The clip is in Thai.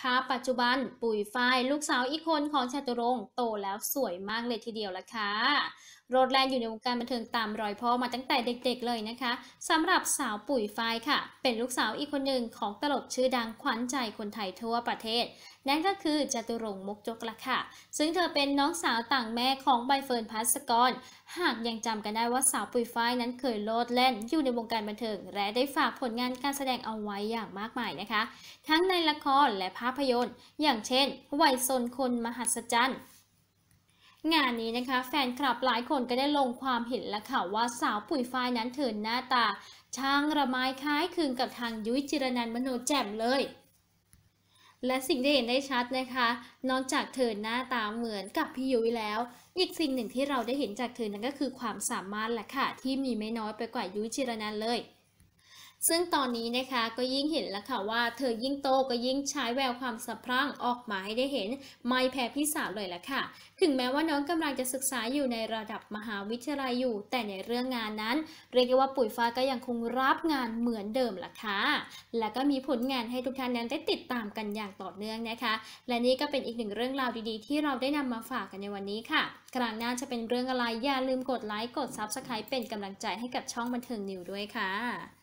ภาพปัจจุบันปุ๋ยฝ้ายลูกสาวอีกคน ของชาตุรง โตแล้วสวยมากเลยทีเดียวละค่ะโรดแลนด์อยู่ในวงการบันเทิงตามรอยพ่อมาตั้งแต่เด็กๆเลยนะคะสำหรับสาวปุ๋ยฝ้ายค่ะ เป็นลูกสาวอีกคนหนึ่งของตลกชื่อดังขวัญใจคนไทยทั่วประเทศ นั่นก็คือจตุรงมกจกละค่ะ ซึ่งเธอเป็นน้องสาวต่างแม่ของใบเฟิร์นพัสกรหากยังจำกันได้ว่าสาวปุ๋ยฝ้ายนั้นเคยโลดแล่นอยู่ในวงการบันเทิงและได้ฝากผลงานการแสดงเอาไว้อย่างมากมายนะคะ ทั้งในละครและภาพาพยนตร์อย่างเช่นวัยซนคนมหัศจรรย์ งานนี้นะคะแฟนคลับหลายคนก็ได้ลงความเห็นแล้วค่ะว่าสาวปุ๋ยฝ้ายนั้นเถินหน้าตา ช่างระไม้คล้ายคลึงกับทางยุ้ยจิรนันมโนแจ่มเลย และสิ่งที่เห็นได้ชัดนะคะ นอกจากเธอหน้าตาเหมือนกับพี่ยุ้ยแล้ว อีกสิ่งหนึ่งที่เราได้เห็นจากเธอนั้นก็คือความสามารถแหละค่ะที่มีไม่น้อยไปกว่ายุ้ยจิรนันเลยซึ่งตอนนี้นะคะก็ยิ่งเห็นแล้วค่ะว่าเธอยิ่งโตก็ยิ่งใช้แววความสะพรั่งออกมาให้ได้เห็น ไม่แพ้พี่สาวเลยละค่ะ ถึงแม้ว่าน้องกำลังจะศึกษาอยู่ในระดับมหาวิทยาลัยอยู่ แต่ในเรื่องงานนั้น เรียกว่าปุ๋ยฟ้าก็ยังคงรับงานเหมือนเดิมละค่ะ และก็มีผลงานให้ทุกท่านนั้นได้ติดตามกันอย่างต่อเนื่องนะคะ และนี่ก็เป็นอีกหนึ่งเรื่องราวดีๆ ที่เราได้นำมาฝากกันในวันนี้ค่ะครั้งหน้าจะเป็นเรื่องอะไรอย่าลืมกดไลค์กดซับสไครป์เป็นกำลังใจให้กับช่องบันเทิงนิวด้วยค่ะ